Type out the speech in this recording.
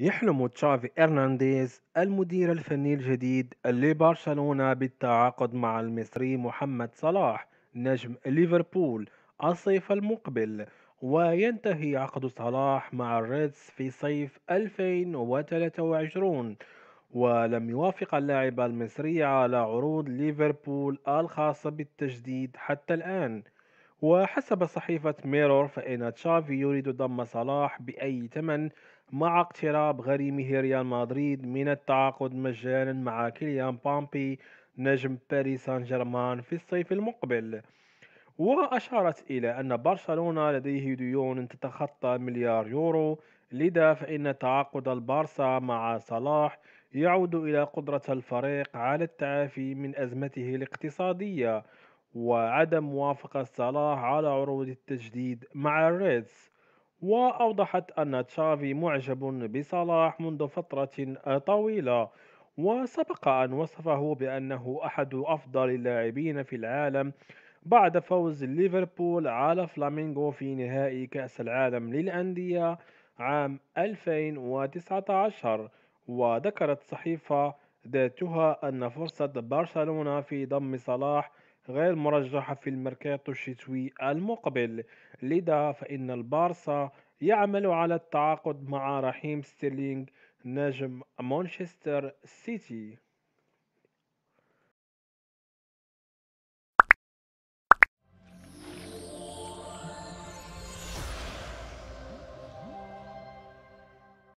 يحلم تشافي إرنانديز المدير الفني الجديد لبرشلونة بالتعاقد مع المصري محمد صلاح نجم ليفربول الصيف المقبل وينتهي عقد صلاح مع الريدز في صيف 2023 ولم يوافق اللاعب المصري على عروض ليفربول الخاصة بالتجديد حتى الآن وحسب صحيفة ميرور فإن تشافي يريد ضم صلاح بأي ثمن مع اقتراب غريمه ريال مدريد من التعاقد مجانا مع كيليان بامبي نجم باريس سان جيرمان في الصيف المقبل وأشارت إلى أن برشلونة لديه ديون تتخطى مليار يورو لذا فإن تعاقد البارسا مع صلاح يعود إلى قدرة الفريق على التعافي من أزمته الاقتصادية وعدم موافقة صلاح على عروض التجديد مع الريدز وأوضحت أن تشافي معجب بصلاح منذ فترة طويلة وسبق أن وصفه بأنه أحد أفضل اللاعبين في العالم بعد فوز ليفربول على فلامينغو في نهائي كأس العالم للأندية عام 2019 وذكرت صحيفة ذاتها أن فرصة برشلونة في ضم صلاح غير مرجحة في الميركاتو الشتوي المقبل لذا فإن البارسا يعمل على التعاقد مع رحيم ستيرلينغ نجم مانشستر سيتي